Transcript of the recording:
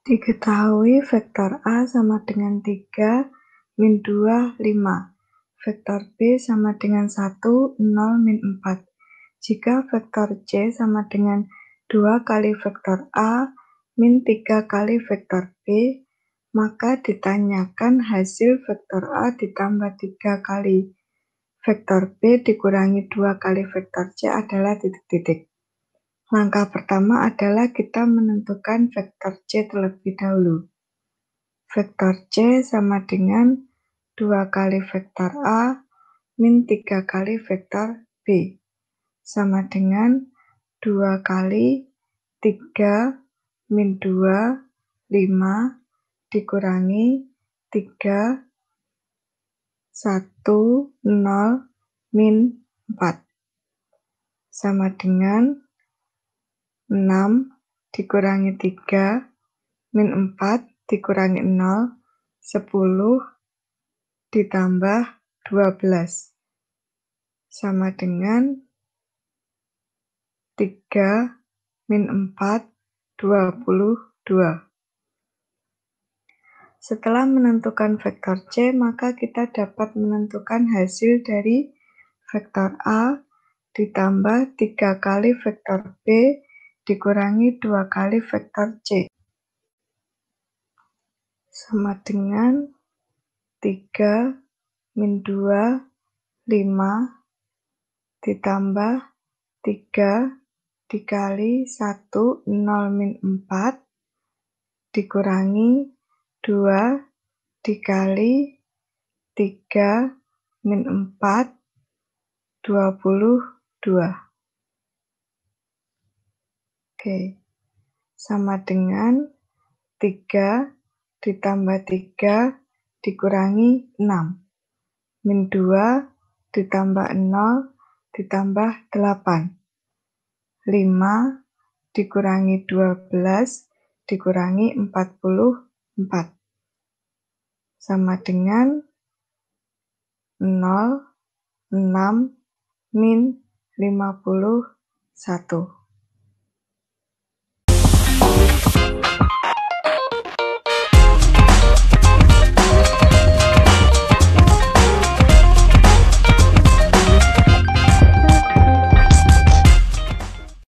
Diketahui vektor A sama dengan 3, min 2, 5. Vektor B sama dengan 1, 0, min 4. Jika vektor C sama dengan 2 kali vektor A, min 3 kali vektor B, maka ditanyakan hasil vektor A ditambah 3 kali vektor B dikurangi 2 kali vektor C adalah titik-titik. Langkah pertama adalah kita menentukan vektor C terlebih dahulu. Vektor C sama dengan 2 kali vektor A min 3 kali vektor B sama dengan 2 kali 3 min 2 5 dikurangi 3 1 0 min 4 sama dengan 6 dikurangi 3, min 4 dikurangi 0, 10 ditambah 12. Sama dengan 3 min 4, 22. Setelah menentukan vektor C, maka kita dapat menentukan hasil dari vektor A ditambah 3 kali vektor B dikurangi 2 kali vektor C sama dengan 3 min 2 5 ditambah 3 dikali 1 0 min 4 dikurangi 2 dikali 3 min 4 22 Oke. Sama dengan 3 ditambah 3 dikurangi 6. Min 2 ditambah 0 ditambah 8. 5 dikurangi 12 dikurangi 44. Sama dengan 0, 6, min 51.